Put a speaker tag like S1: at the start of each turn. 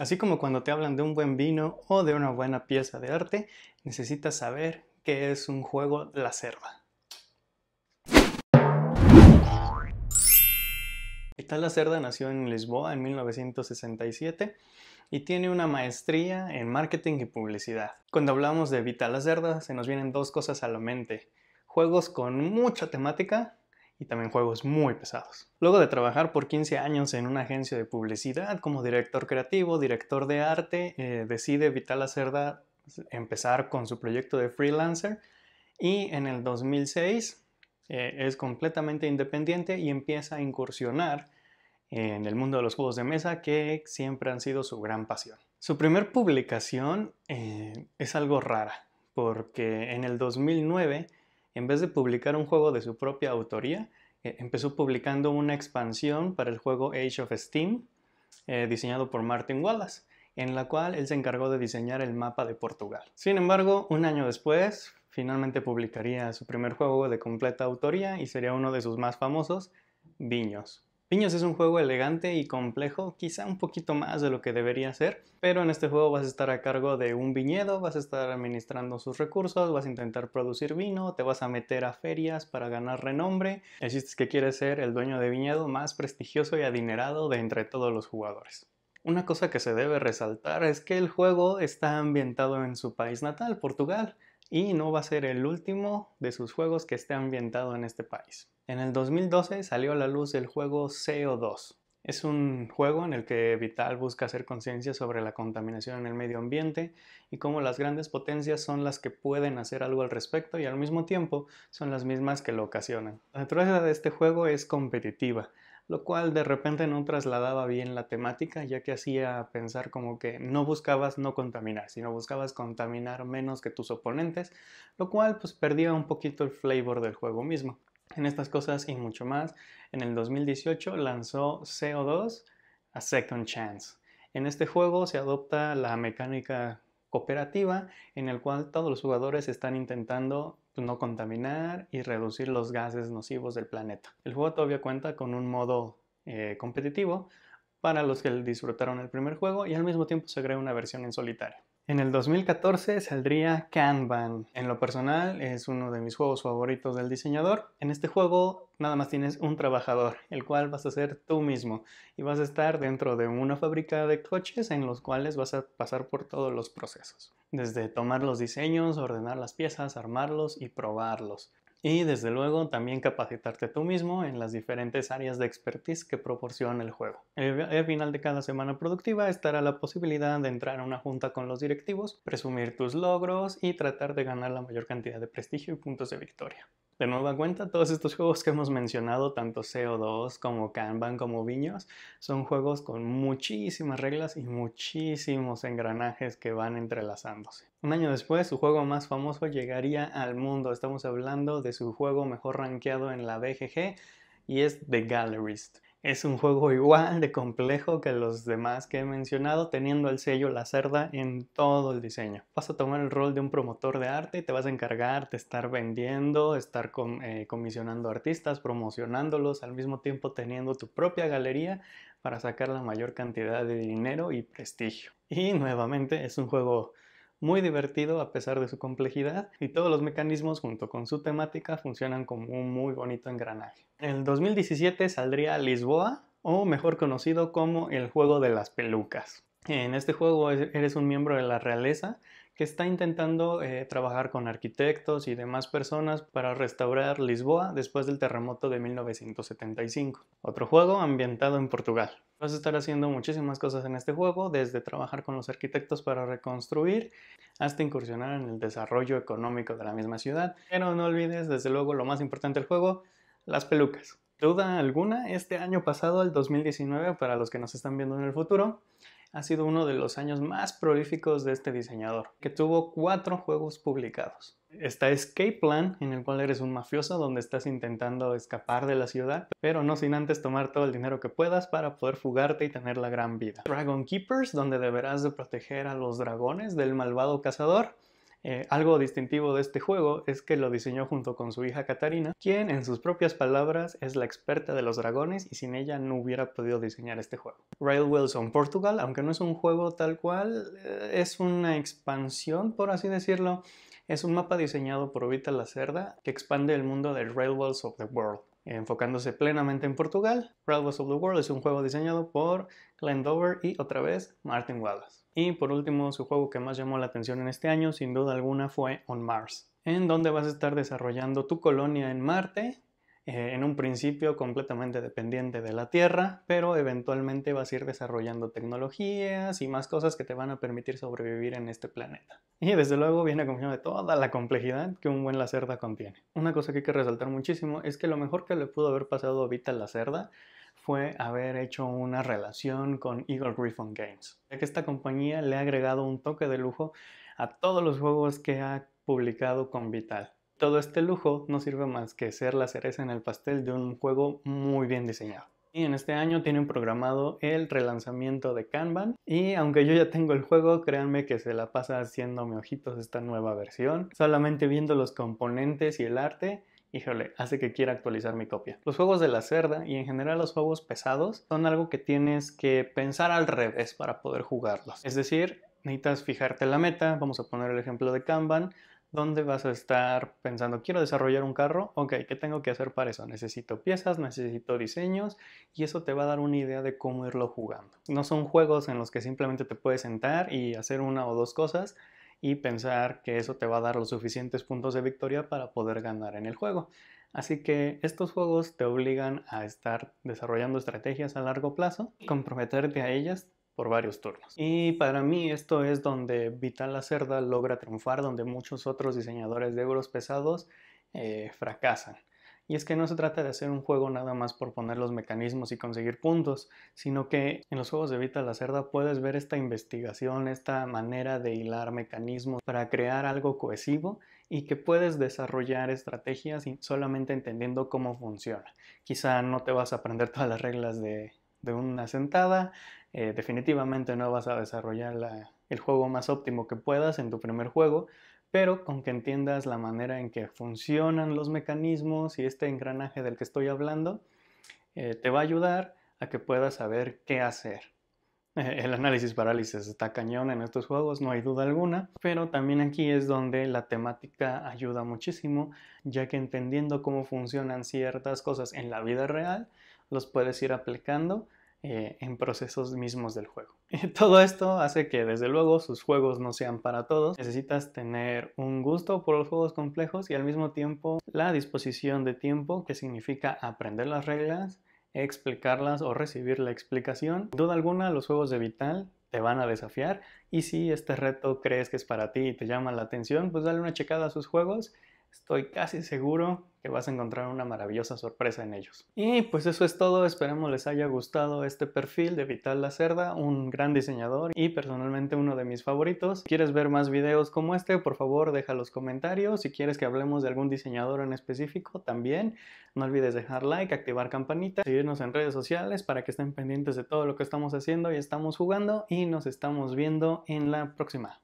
S1: Así como cuando te hablan de un buen vino o de una buena pieza de arte, necesitas saber qué es un juego la cerda. Vital la Cerda nació en Lisboa en 1967 y tiene una maestría en marketing y publicidad. Cuando hablamos de Vital Cerda se nos vienen dos cosas a la mente. Juegos con mucha temática y también juegos muy pesados. Luego de trabajar por 15 años en una agencia de publicidad como director creativo, director de arte, eh, decide Vital Cerda empezar con su proyecto de freelancer y en el 2006 eh, es completamente independiente y empieza a incursionar en el mundo de los juegos de mesa que siempre han sido su gran pasión. Su primer publicación eh, es algo rara porque en el 2009 en vez de publicar un juego de su propia autoría, eh, empezó publicando una expansión para el juego Age of Steam, eh, diseñado por Martin Wallace, en la cual él se encargó de diseñar el mapa de Portugal. Sin embargo, un año después, finalmente publicaría su primer juego de completa autoría y sería uno de sus más famosos, Viños. Piños es un juego elegante y complejo, quizá un poquito más de lo que debería ser, pero en este juego vas a estar a cargo de un viñedo, vas a estar administrando sus recursos, vas a intentar producir vino, te vas a meter a ferias para ganar renombre. El que quieres ser el dueño de viñedo más prestigioso y adinerado de entre todos los jugadores. Una cosa que se debe resaltar es que el juego está ambientado en su país natal, Portugal y no va a ser el último de sus juegos que esté ambientado en este país. En el 2012 salió a la luz el juego CO2. Es un juego en el que Vital busca hacer conciencia sobre la contaminación en el medio ambiente y cómo las grandes potencias son las que pueden hacer algo al respecto y al mismo tiempo son las mismas que lo ocasionan. La naturaleza de este juego es competitiva, lo cual de repente no trasladaba bien la temática, ya que hacía pensar como que no buscabas no contaminar, sino buscabas contaminar menos que tus oponentes, lo cual pues perdía un poquito el flavor del juego mismo. En estas cosas y mucho más, en el 2018 lanzó CO2 A Second Chance. En este juego se adopta la mecánica cooperativa en el cual todos los jugadores están intentando pues, no contaminar y reducir los gases nocivos del planeta. El juego todavía cuenta con un modo eh, competitivo para los que disfrutaron el primer juego y al mismo tiempo se crea una versión en solitario. En el 2014 saldría Kanban. En lo personal es uno de mis juegos favoritos del diseñador. En este juego nada más tienes un trabajador, el cual vas a ser tú mismo y vas a estar dentro de una fábrica de coches en los cuales vas a pasar por todos los procesos. Desde tomar los diseños, ordenar las piezas, armarlos y probarlos y desde luego también capacitarte tú mismo en las diferentes áreas de expertise que proporciona el juego. Eh, al final de cada semana productiva estará la posibilidad de entrar a una junta con los directivos, presumir tus logros y tratar de ganar la mayor cantidad de prestigio y puntos de victoria. De nueva cuenta, todos estos juegos que hemos mencionado, tanto CO2 como Kanban como Viños, son juegos con muchísimas reglas y muchísimos engranajes que van entrelazándose. Un año después, su juego más famoso llegaría al mundo. Estamos hablando de su juego mejor rankeado en la BGG y es The galleries Es un juego igual de complejo que los demás que he mencionado, teniendo el sello La Cerda en todo el diseño. Vas a tomar el rol de un promotor de arte y te vas a encargar de estar vendiendo, estar eh, comisionando artistas, promocionándolos, al mismo tiempo teniendo tu propia galería para sacar la mayor cantidad de dinero y prestigio. Y nuevamente es un juego muy divertido a pesar de su complejidad y todos los mecanismos junto con su temática funcionan como un muy bonito engranaje. En 2017 saldría Lisboa o mejor conocido como el juego de las pelucas. En este juego e-, eres un miembro de la realeza que está intentando eh, trabajar con arquitectos y demás personas para restaurar Lisboa después del terremoto de 1975. Otro juego ambientado en Portugal. Vas a estar haciendo muchísimas cosas en este juego, desde trabajar con los arquitectos para reconstruir hasta incursionar en el desarrollo económico de la misma ciudad. Pero no olvides, desde luego, lo más importante del juego, las pelucas. Duda alguna, este año pasado, el 2019, para los que nos están viendo en el futuro, ha sido uno de los años más prolíficos de este diseñador, que tuvo cuatro juegos publicados. Está Escape Plan, en el cual eres un mafioso donde estás intentando escapar de la ciudad, pero no sin antes tomar todo el dinero que puedas para poder fugarte y tener la gran vida. Dragon Keepers, donde deberás de proteger a los dragones del malvado cazador eh, algo distintivo de este juego es que lo diseñó junto con su hija Katarina, quien en sus propias palabras es la experta de los dragones y sin ella no hubiera podido diseñar este juego. Railwells on Portugal, aunque no es un juego tal cual, eh, es una expansión, por así decirlo. Es un mapa diseñado por Vita Lacerda que expande el mundo de Railwells of the World enfocándose plenamente en Portugal. Rivals of the World es un juego diseñado por Glenn Dover y otra vez Martin Wallace. Y por último, su juego que más llamó la atención en este año, sin duda alguna, fue On Mars, en donde vas a estar desarrollando tu colonia en Marte eh, en un principio completamente dependiente de la Tierra, pero eventualmente vas a ir desarrollando tecnologías y más cosas que te van a permitir sobrevivir en este planeta. Y desde luego viene acompañado de toda la complejidad que un buen la contiene. Una cosa que hay que resaltar muchísimo es que lo mejor que le pudo haber pasado a Vital la fue haber hecho una relación con Eagle Griffon Games, ya que esta compañía le ha agregado un toque de lujo a todos los juegos que ha publicado con Vital. Todo este lujo no sirve más que ser la cereza en el pastel de un juego muy bien diseñado. Y en este año tienen programado el relanzamiento de Kanban. Y aunque yo ya tengo el juego, créanme que se la pasa haciéndome ojitos esta nueva versión. Solamente viendo los componentes y el arte, híjole, hace que quiera actualizar mi copia. Los juegos de la cerda y en general los juegos pesados son algo que tienes que pensar al revés para poder jugarlos. Es decir, necesitas fijarte la meta, vamos a poner el ejemplo de Kanban, ¿Dónde vas a estar pensando, quiero desarrollar un carro? Ok, ¿qué tengo que hacer para eso? Necesito piezas, necesito diseños y eso te va a dar una idea de cómo irlo jugando. No son juegos en los que simplemente te puedes sentar y hacer una o dos cosas y pensar que eso te va a dar los suficientes puntos de victoria para poder ganar en el juego. Así que estos juegos te obligan a estar desarrollando estrategias a largo plazo, comprometerte a ellas varios turnos. Y para mí esto es donde Vital Cerda logra triunfar, donde muchos otros diseñadores de euros pesados eh, fracasan. Y es que no se trata de hacer un juego nada más por poner los mecanismos y conseguir puntos, sino que en los juegos de Vital la Cerda puedes ver esta investigación, esta manera de hilar mecanismos para crear algo cohesivo y que puedes desarrollar estrategias solamente entendiendo cómo funciona. Quizá no te vas a aprender todas las reglas de, de una sentada. Eh, definitivamente no vas a desarrollar el juego más óptimo que puedas en tu primer juego, pero con que entiendas la manera en que funcionan los mecanismos y este engranaje del que estoy hablando, eh, te va a ayudar a que puedas saber qué hacer. El análisis parálisis está cañón en estos juegos, no hay duda alguna, pero también aquí es donde la temática ayuda muchísimo, ya que entendiendo cómo funcionan ciertas cosas en la vida real, los puedes ir aplicando eh, en procesos mismos del juego. todo esto hace que desde luego sus juegos no sean para todos, necesitas tener un gusto por los juegos complejos y al mismo tiempo la disposición de tiempo, que significa aprender las reglas, explicarlas o recibir la explicación. Sin duda alguna, los juegos de Vital te van a desafiar y si este reto crees que es para ti y te llama la atención, pues dale una checada a sus juegos Estoy casi seguro que vas a encontrar una maravillosa sorpresa en ellos. Y pues eso es todo, esperemos les haya gustado este perfil de Vital La Cerda, un gran diseñador y personalmente uno de mis favoritos. quieres ver más videos como este, por favor deja los comentarios. Si quieres que hablemos de algún diseñador en específico, también no olvides dejar like, activar campanita, seguirnos en redes sociales para que estén pendientes de todo lo que estamos haciendo y estamos jugando y nos estamos viendo en la próxima.